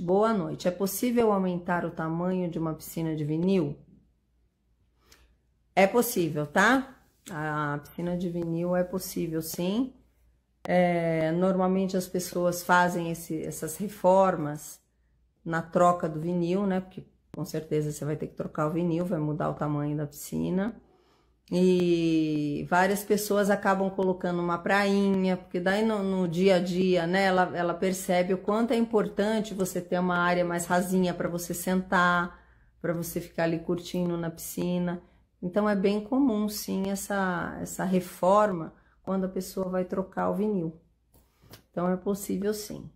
Boa noite. É possível aumentar o tamanho de uma piscina de vinil? É possível, tá? A piscina de vinil é possível, sim. É, normalmente as pessoas fazem esse, essas reformas na troca do vinil, né? Porque com certeza você vai ter que trocar o vinil, vai mudar o tamanho da piscina. E várias pessoas acabam colocando uma prainha, porque daí no, no dia a dia, né, ela, ela, percebe o quanto é importante você ter uma área mais rasinha para você sentar, para você ficar ali curtindo na piscina. Então é bem comum, sim, essa, essa reforma quando a pessoa vai trocar o vinil. Então é possível, sim.